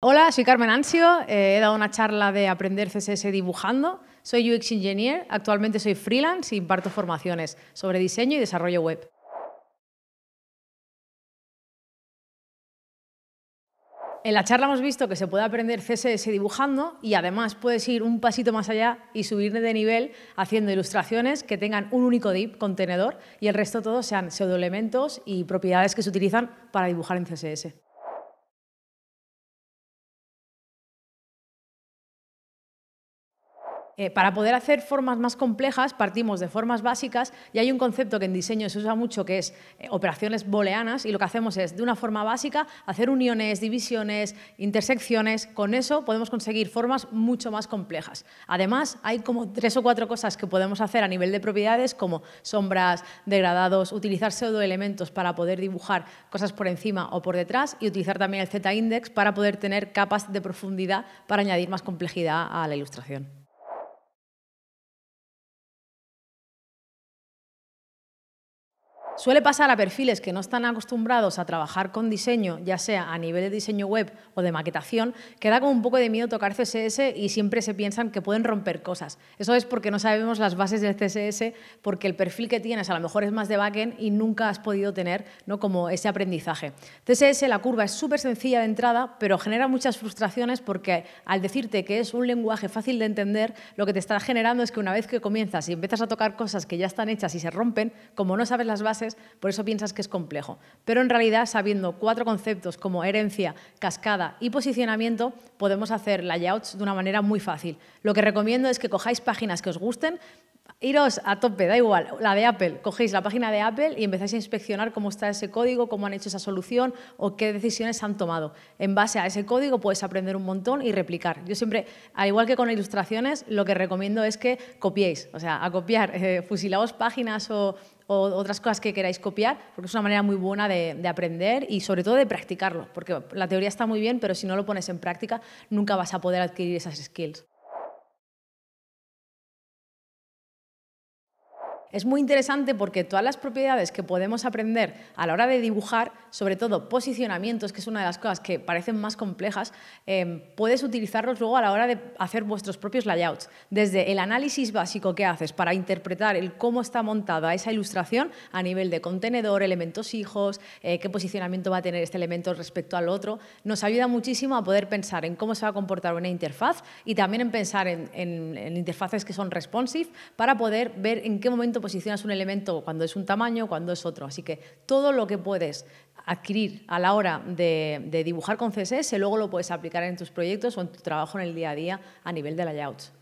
Hola, soy Carmen Ansio, eh, he dado una charla de Aprender CSS dibujando, soy UX Engineer, actualmente soy freelance y imparto formaciones sobre diseño y desarrollo web. En la charla hemos visto que se puede aprender CSS dibujando y además puedes ir un pasito más allá y subir de nivel haciendo ilustraciones que tengan un único div, contenedor, y el resto todo sean pseudoelementos y propiedades que se utilizan para dibujar en CSS. Eh, para poder hacer formas más complejas partimos de formas básicas y hay un concepto que en diseño se usa mucho que es eh, operaciones booleanas y lo que hacemos es de una forma básica hacer uniones, divisiones, intersecciones, con eso podemos conseguir formas mucho más complejas. Además hay como tres o cuatro cosas que podemos hacer a nivel de propiedades como sombras, degradados, utilizar pseudoelementos para poder dibujar cosas por encima o por detrás y utilizar también el z-index para poder tener capas de profundidad para añadir más complejidad a la ilustración. Suele pasar a perfiles que no están acostumbrados a trabajar con diseño, ya sea a nivel de diseño web o de maquetación, que da como un poco de miedo tocar CSS y siempre se piensan que pueden romper cosas. Eso es porque no sabemos las bases del CSS, porque el perfil que tienes a lo mejor es más de backend y nunca has podido tener ¿no? como ese aprendizaje. CSS, la curva, es súper sencilla de entrada, pero genera muchas frustraciones porque al decirte que es un lenguaje fácil de entender, lo que te está generando es que una vez que comienzas y empiezas a tocar cosas que ya están hechas y se rompen, como no sabes las bases, por eso piensas que es complejo. Pero en realidad, sabiendo cuatro conceptos como herencia, cascada y posicionamiento, podemos hacer layouts de una manera muy fácil. Lo que recomiendo es que cojáis páginas que os gusten, Iros a tope, da igual, la de Apple. Cogéis la página de Apple y empezáis a inspeccionar cómo está ese código, cómo han hecho esa solución o qué decisiones han tomado. En base a ese código puedes aprender un montón y replicar. Yo siempre, al igual que con ilustraciones, lo que recomiendo es que copiéis, o sea, a copiar, eh, fusilaos páginas o, otras cosas que queráis copiar, porque es una manera muy buena de aprender y sobre todo de practicarlo, porque la teoría está muy bien, pero si no lo pones en práctica, nunca vas a poder adquirir esas skills. Es muy interesante porque todas las propiedades que podemos aprender a la hora de dibujar, sobre todo posicionamientos, que es una de las cosas que parecen más complejas, eh, puedes utilizarlos luego a la hora de hacer vuestros propios layouts. Desde el análisis básico que haces para interpretar el cómo está montada esa ilustración a nivel de contenedor, elementos hijos, eh, qué posicionamiento va a tener este elemento respecto al otro, nos ayuda muchísimo a poder pensar en cómo se va a comportar una interfaz y también en pensar en interfaces que son responsive para poder ver en qué momento posicionas un elemento cuando es un tamaño, cuando es otro. Así que todo lo que puedes adquirir a la hora de, de dibujar con CSS, luego lo puedes aplicar en tus proyectos o en tu trabajo en el día a día a nivel de layouts.